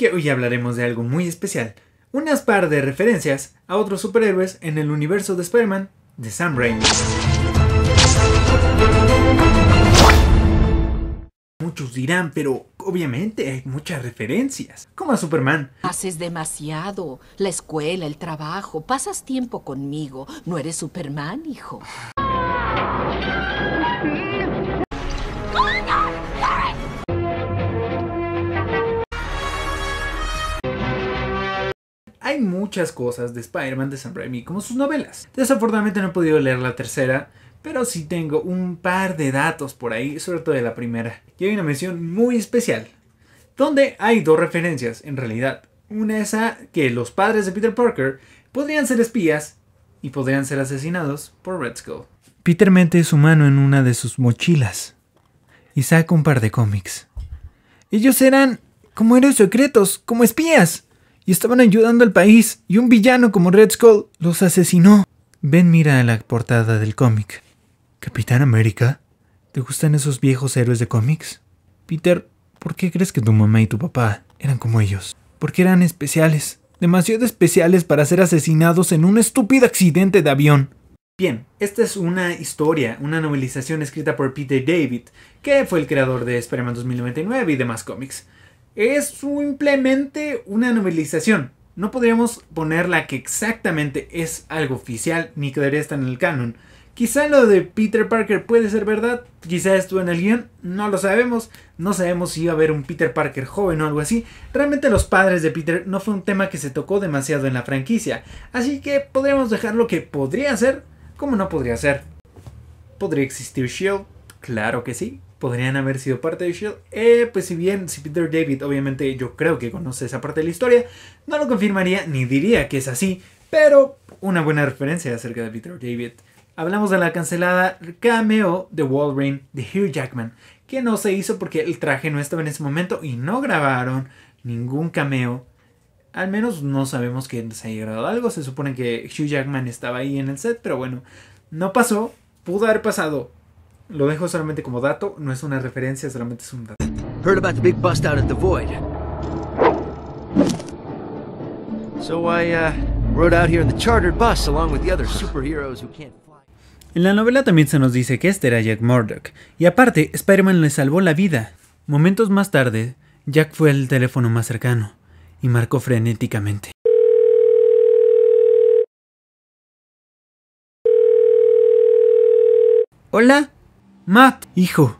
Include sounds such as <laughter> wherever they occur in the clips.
que hoy hablaremos de algo muy especial, unas par de referencias a otros superhéroes en el universo de spider de Sam Raimi. Muchos dirán, pero obviamente hay muchas referencias, como a Superman. Haces demasiado, la escuela, el trabajo, pasas tiempo conmigo, no eres Superman, hijo. hay muchas cosas de Spider-Man de Sam Raimi, como sus novelas. Desafortunadamente no he podido leer la tercera, pero sí tengo un par de datos por ahí, sobre todo de la primera. Y hay una mención muy especial, donde hay dos referencias, en realidad. Una es a que los padres de Peter Parker podrían ser espías y podrían ser asesinados por Red Skull. Peter mete su mano en una de sus mochilas y saca un par de cómics. Ellos eran como héroes secretos, como espías y estaban ayudando al país y un villano como Red Skull los asesinó. Ben mira la portada del cómic. Capitán América, ¿te gustan esos viejos héroes de cómics? Peter, ¿por qué crees que tu mamá y tu papá eran como ellos? Porque eran especiales, demasiado especiales para ser asesinados en un estúpido accidente de avión. Bien, esta es una historia, una novelización escrita por Peter David, que fue el creador de Spider-Man 2099 y demás cómics es simplemente una novelización. No podríamos ponerla que exactamente es algo oficial ni que debería estar en el canon. Quizá lo de Peter Parker puede ser verdad, quizá estuvo en el guión, no lo sabemos, no sabemos si iba a haber un Peter Parker joven o algo así. Realmente los padres de Peter no fue un tema que se tocó demasiado en la franquicia, así que podríamos dejar lo que podría ser como no podría ser. ¿Podría existir Shield? Claro que sí, podrían haber sido parte de Shield. Eh, pues si bien si Peter David obviamente yo creo que conoce esa parte de la historia, no lo confirmaría ni diría que es así, pero una buena referencia acerca de Peter David. Hablamos de la cancelada cameo de Wolverine de Hugh Jackman, que no se hizo porque el traje no estaba en ese momento y no grabaron ningún cameo. Al menos no sabemos que se haya grabado algo, se supone que Hugh Jackman estaba ahí en el set, pero bueno, no pasó, pudo haber pasado, lo dejo solamente como dato, no es una referencia, solamente es un dato. En la novela también se nos dice que este era Jack Murdock, y aparte, Spider-Man le salvó la vida. Momentos más tarde, Jack fue al teléfono más cercano y marcó frenéticamente. Hola, Matt, hijo,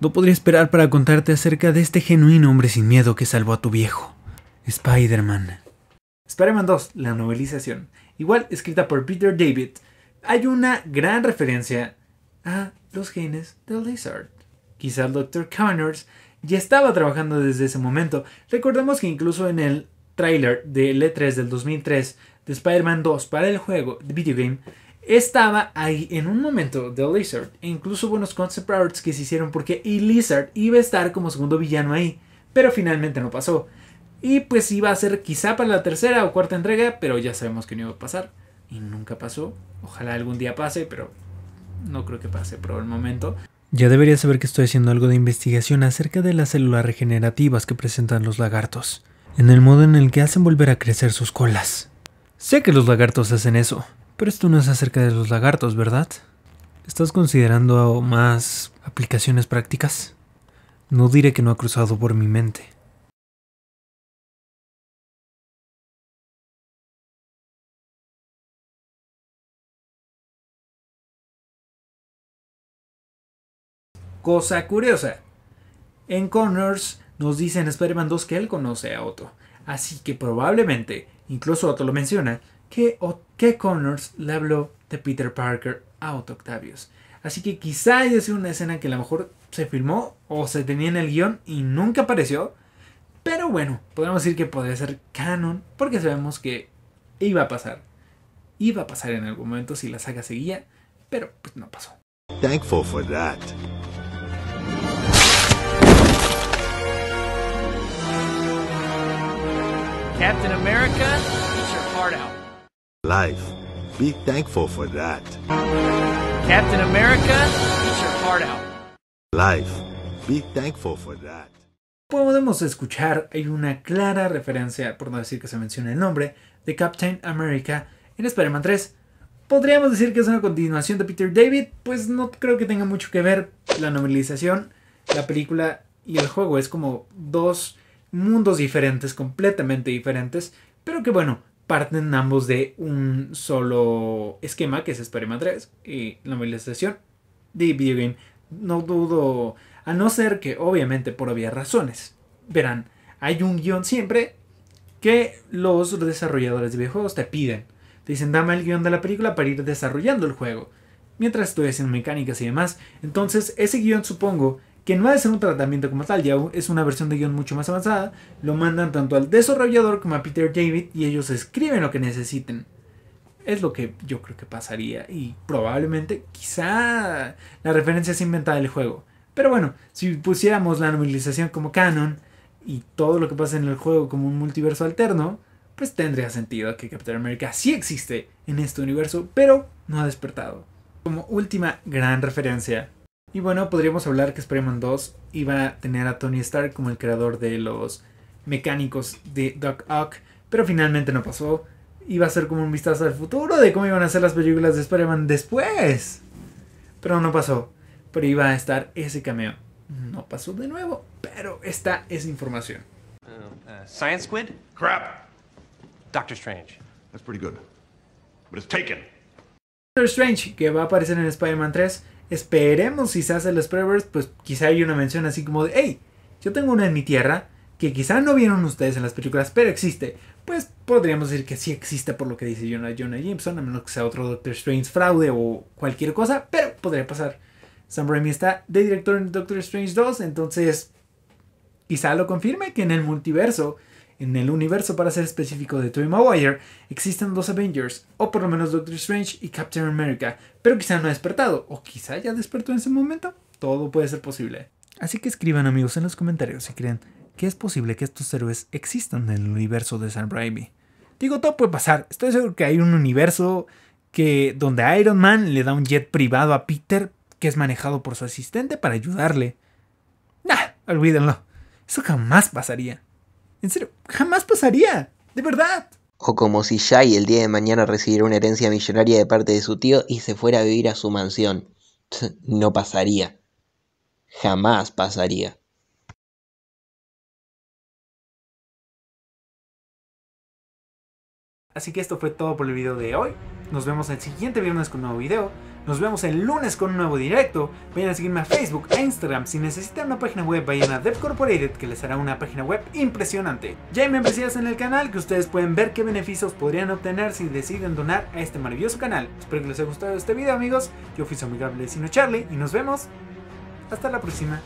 no podría esperar para contarte acerca de este genuino hombre sin miedo que salvó a tu viejo, Spider-Man. Spider-Man 2, la novelización, igual escrita por Peter David, hay una gran referencia a los genes del Lizard. Quizá el Dr. Connors ya estaba trabajando desde ese momento. Recordemos que incluso en el tráiler de l e 3 del 2003 de Spider-Man 2 para el juego, de video estaba ahí en un momento de Lizard. E incluso hubo unos concept arts que se hicieron porque Elizard Lizard iba a estar como segundo villano ahí. Pero finalmente no pasó. Y pues iba a ser quizá para la tercera o cuarta entrega, pero ya sabemos que no iba a pasar. Y nunca pasó. Ojalá algún día pase, pero no creo que pase por el momento. Ya debería saber que estoy haciendo algo de investigación acerca de las células regenerativas que presentan los lagartos, en el modo en el que hacen volver a crecer sus colas. Sé que los lagartos hacen eso, pero esto no es acerca de los lagartos, ¿verdad? ¿Estás considerando más aplicaciones prácticas? No diré que no ha cruzado por mi mente. Cosa curiosa. En Connors nos dicen en Spider-Man 2 que él conoce a Otto, así que probablemente, incluso Otto lo menciona, que, o, que Connors le habló de Peter Parker a Otto Octavius. Así que quizá haya sido una escena que a lo mejor se filmó o se tenía en el guión y nunca apareció. Pero bueno, podemos decir que podría ser canon porque sabemos que iba a pasar. Iba a pasar en algún momento si la saga seguía, pero pues no pasó. Thankful for that. Captain America, your heart out life. Be thankful for that. Captain America, your heart out. Life. Be thankful for that. Podemos escuchar, hay una clara referencia, por no decir que se menciona el nombre, de Captain America en Spider-Man 3. ¿Podríamos decir que es una continuación de Peter David? Pues no creo que tenga mucho que ver la novelización, la película y el juego. Es como dos mundos diferentes, completamente diferentes, pero que bueno, parten ambos de un solo esquema que es Spider-Man 3 y la movilización de video game. No dudo, a no ser que obviamente por obvias razones, verán, hay un guión siempre que los desarrolladores de videojuegos te piden. Te dicen, dame el guión de la película para ir desarrollando el juego. Mientras estoy haciendo mecánicas y demás. Entonces, ese guión supongo que no ha de ser un tratamiento como tal, ya es una versión de guión mucho más avanzada, lo mandan tanto al desarrollador como a Peter David y ellos escriben lo que necesiten. Es lo que yo creo que pasaría y probablemente quizá la referencia es inventada del juego. Pero bueno, si pusiéramos la novelización como canon y todo lo que pasa en el juego como un multiverso alterno, pues tendría sentido que Captain America sí existe en este universo, pero no ha despertado. Como última gran referencia, y bueno, podríamos hablar que Spider-Man 2 iba a tener a Tony Stark como el creador de los mecánicos de Doc Ock, pero finalmente no pasó. Iba a ser como un vistazo al futuro de cómo iban a ser las películas de Spider-Man después. Pero no pasó. Pero iba a estar ese cameo. No pasó de nuevo, pero esta es información. Uh, uh, science Squid? Crap. Doctor Strange. That's pretty good. But it's taken. Doctor Strange, que va a aparecer en Spider-Man 3, Esperemos quizás se el pues quizá hay una mención así como de, hey, yo tengo una en mi tierra que quizá no vieron ustedes en las películas, pero existe. Pues podríamos decir que sí existe por lo que dice Jonah, Jonah Jameson, a menos que sea otro Doctor Strange fraude o cualquier cosa, pero podría pasar. Sam Raimi está de director en Doctor Strange 2, entonces quizá lo confirme que en el multiverso en el universo, para ser específico, de Tobey Maguire, existen dos Avengers, o por lo menos Doctor Strange y Captain America, pero quizá no ha despertado, o quizá ya despertó en ese momento. Todo puede ser posible. Así que escriban, amigos, en los comentarios si creen que es posible que estos héroes existan en el universo de Sam Raimi. Digo, todo puede pasar. Estoy seguro que hay un universo que donde Iron Man le da un jet privado a Peter que es manejado por su asistente para ayudarle. Nah, olvídenlo. Eso jamás pasaría. En serio, jamás pasaría. De verdad. O como si Jai el día de mañana recibiera una herencia millonaria de parte de su tío y se fuera a vivir a su mansión. <laughs> No pasaría. Jamás pasaría. Así que esto fue todo por el video de hoy. Nos vemos el siguiente viernes con un nuevo video. Nos vemos el lunes con un nuevo directo. Vayan a seguirme a Facebook, e Instagram. Si necesitan una página web, vayan a Dev que les hará una página web impresionante. Ya hay membresías en el canal que ustedes pueden ver qué beneficios podrían obtener si deciden donar a este maravilloso canal. Espero que les haya gustado este video amigos. Yo fui su amigable vecino Charlie y nos vemos. Hasta la próxima.